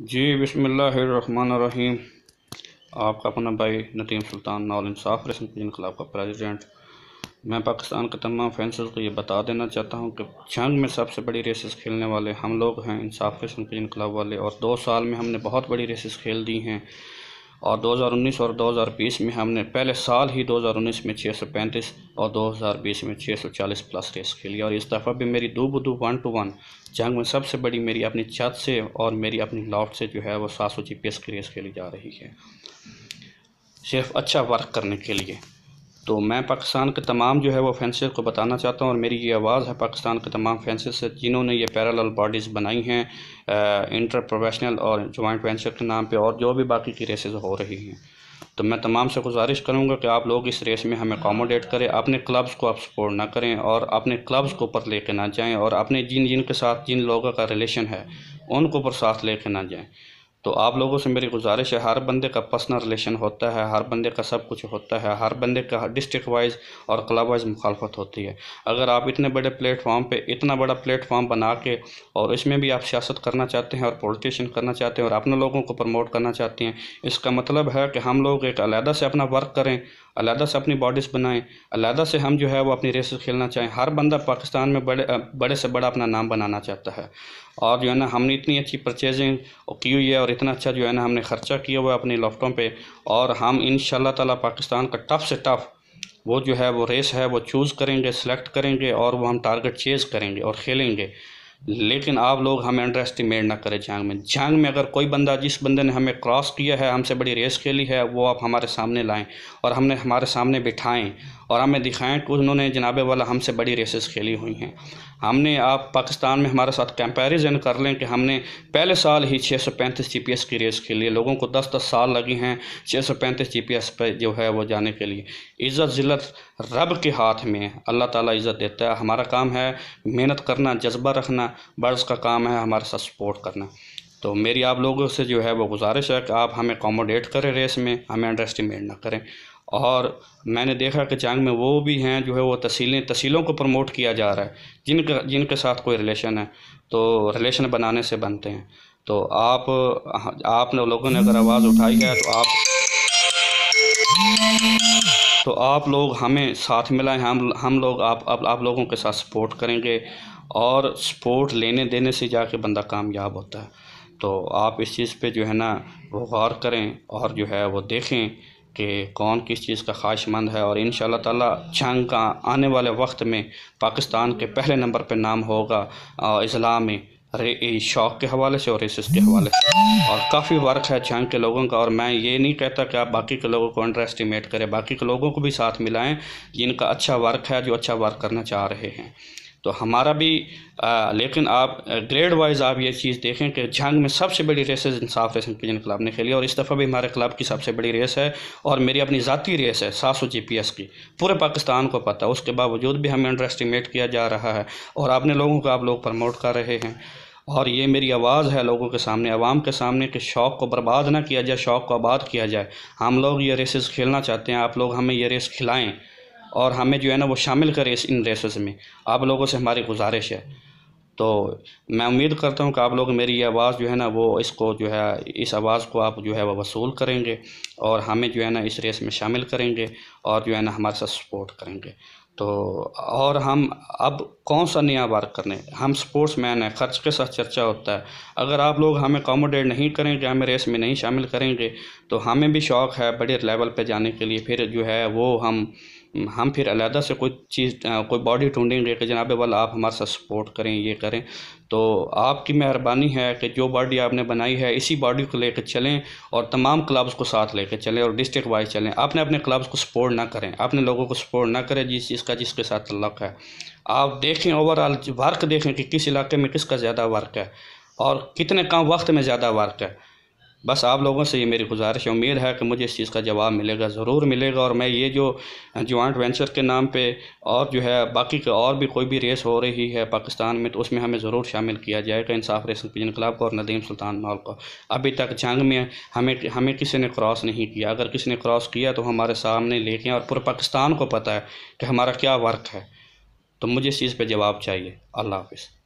जी बिसमीम आपका अपना भाई नतीम सुल्तान नावल इंसाफ रस्म इनकलाब का प्रेसिडेंट मैं पाकिस्तान के तमाम फैंस को ये बता देना चाहता हूँ कि जंग में सबसे बड़ी रेसेस खेलने वाले हम लोग हैं इंसाफ रस्म के इनकलाब वाले और दो साल में हमने बहुत बड़ी रेसेस खेल दी हैं और 2019 और 2020 में हमने पहले साल ही 2019 में 635 और 2020 में 640 प्लस रेस खेली और इस दफ़ा भी मेरी दो बुदू वन टू वन जंग में सबसे बड़ी मेरी अपनी छत से और मेरी अपनी लॉफ्ट से जो है वो सात सौ की रेस खेली जा रही है सिर्फ अच्छा वर्क करने के लिए तो मैं पाकिस्तान के तमाम जो है वो फैंसर को बताना चाहता हूँ और मेरी ये आवाज़ है पाकिस्तान के तमाम फैंसेस से जिन्होंने ये पैरल बॉडीज़ बनाई हैं इंटर प्रोफेशनल और जॉइंट वेंचर के नाम पे और जो भी बाकी की रेसेस हो रही हैं तो मैं तमाम से गुजारिश करूँगा कि आप लोग इस रेस में हमें अकोमोडेट करें अपने क्लब्स को आप सपोर्ट ना करें और अपने क्लब्स को ऊपर लेके ना जाएं और अपने जिन जिन के साथ जिन लोगों का रिलेशन है उनको ऊपर साथ लेके ना जाएं तो आप लोगों से मेरी गुजारिश है हर बंदे का पर्सनल रिलेशन होता है हर बंदे का सब कुछ होता है हर बंदे का डिस्ट्रिक्ट वाइज और क्लब वाइज मुखालफत होती है अगर आप इतने बड़े प्लेटफॉर्म पे इतना बड़ा प्लेटफॉर्म बना के और इसमें भी आप सियासत करना चाहते हैं और पॉलिटिशन करना चाहते हैं और अपने लोगों को प्रमोट करना चाहते हैं इसका मतलब है कि हम लोग एक अलहदा से अपना वर्क करें अलहदा से अपनी बॉडीज़ बनाएं अलहदा से हम जो है वो अपनी रेस खेलना चाहें हर बंदा पाकिस्तान में बड़े बड़े से बड़ा अपना नाम बनाना चाहता है और जो है ना हमने इतनी अच्छी परचेजिंग की हुई है और इतना अच्छा जो है ना हमने ख़र्चा किया हुआ है अपने लॉफ्टों पर और हम इन तला पाकिस्तान का टफ़ से टफ़ वो जो है वो रेस है वो चूज़ करेंगे सेलेक्ट करेंगे और वो हम टारगेट चेज़ करेंगे और खेलेंगे लेकिन आप लोग हमें अंडर एस्टिमेट ना करें जंग में जंग में अगर कोई बंदा जिस बंदे ने हमें क्रॉस किया है हमसे बड़ी रेस खेली है वो आप हमारे सामने लाएं और हमने हमारे सामने बिठाएं और हमें दिखाएं कि उन्होंने जनाब वाला हमसे बड़ी रेसेस खेली हुई हैं हमने आप पाकिस्तान में हमारे साथ कंपैरिजन कर लें कि हमने पहले साल ही 635 जीपीएस की रेस खेली है लोगों को 10-10 साल लगे हैं 635 पैंतीस पर जो है वो जाने के लिए इज़्ज़त ज़िलत रब के हाथ में अल्लाह ताला इज़्ज़त देता है हमारा काम है मेहनत करना जज्बा रखना बर्ज़ का काम है हमारे साथ सपोर्ट करना तो मेरी आप लोगों से जो है वो गुजारिश है कि आप हमें अकोमोडेट करें रेस में हमें अंडर एस्टिमेट ना करें और मैंने देखा कि चांग में वो भी हैं जो है वो तसीलें तसीलों को प्रमोट किया जा रहा है जिनका जिनके साथ कोई रिलेशन है तो रिलेशन बनाने से बनते हैं तो आप आपने लोगों ने अगर आवाज़ उठाई है तो आप तो आप लोग हमें साथ मिलाएं हम हम लोग आप आप, आप लोगों के साथ सपोर्ट करेंगे और सपोर्ट लेने देने से जाके बंदा कामयाब होता है तो आप इस चीज़ पे जो है ना वो गौर करें और जो है वो देखें कि कौन किस चीज़ का ख्वाहिशमंद है और इन ताला जंग का आने वाले वक्त में पाकिस्तान के पहले नंबर पर नाम होगा इस्लाम में रे शौक़ के हवाले से और रेसिस के हवाले से और काफ़ी वर्क है जंग के लोगों का और मैं ये नहीं कहता कि आप बाकी के लोगों को अंडर एस्टिमेट करें बाकी के लोगों को भी साथ मिलाएं जिनका अच्छा वर्क है जो अच्छा वर्क करना चाह रहे हैं तो हमारा भी आ, लेकिन आप ग्रेड वाइज आप ये चीज़ देखें कि जंग में सबसे बड़ी रेस इंसाफ रेस इंक्लूजन क्लब ने खेली और इस दफ़ा भी हमारे क्लब की सबसे बड़ी रेस है और मेरी अपनी ज़ाती रेस है सात सौ जी पी एस की पूरे पाकिस्तान को पता है उसके बावजूद भी हमें अंडर एस्टिमेट किया जा रहा है और आपने लोगों को आप लोग प्रमोट कर रहे हैं और ये मेरी आवाज़ है लोगों के सामने आवाम के सामने कि शौक़ को बर्बाद ना किया जाए शौक़ को आबाद किया जाए हम लोग ये रेसेस खेलना चाहते हैं आप लोग हमें ये रेस खिलाएँ और हमें जो है ना वो शामिल करें इस इन रेसेस में आप लोगों से हमारी गुजारिश है तो मैं उम्मीद करता हूँ कि आप लोग मेरी ये आवाज़ जो है ना वो इसको जो है इस आवाज़ को आप जो है वह वसूल करेंगे और हमें जो है ना इस रेस में शामिल करेंगे और जो है ना हमारे साथ सपोर्ट करेंगे तो और हम अब कौन सा नया वर्क करने हम स्पोर्ट्स मैन हैं खर्च के साथ चर्चा होता है अगर आप लोग हमें अकोमोडेट नहीं करेंगे हमें रेस में नहीं शामिल करेंगे तो हमें भी शौक़ है बड़े लेवल पे जाने के लिए फिर जो है वो हम हम फिर अलहदा से कोई चीज़ कोई बॉडी ढूंढेंगे कि जनाब वाला आप हमारे साथ सपोर्ट करें ये करें तो आपकी मेहरबानी है कि जो बॉडी आपने बनाई है इसी बॉडी को लेकर चलें और तमाम क्लब्स को साथ लेकर चलें और डिस्ट्रिक्ट वाइज चलें आपने अपने क्लब्स को सपोर्ट ना करें अपने लोगों को सपोर्ट ना करें जिस चीज़ का जिसके साथ तल्लक है आप देखें ओवरऑल वर्क देखें कि किस इलाके में किसका ज़्यादा वर्क है और कितने कम वक्त में ज़्यादा वर्क है बस आप लोगों से ये मेरी गुजारिश है उम्मीद है कि मुझे इस चीज़ का जवाब मिलेगा ज़रूर मिलेगा और मैं ये जो जॉइंट वेंचर के नाम पे और जो है बाकी के और भी कोई भी रेस हो रही है पाकिस्तान में तो उसमें हमें ज़रूर शामिल किया जाएगा इंसाफ रेसिंग पिजन इनकलाब को और नदीम सुल्तान मॉल को अभी तक जंग में हमें हमें किसी ने क्रॉस नहीं किया अगर किसी ने क्रॉस किया तो हमारे सामने लेके और पूरे पाकिस्तान को पता है कि हमारा क्या वर्क है तो मुझे इस चीज़ पर जवाब चाहिए अल्लाह हाफिज़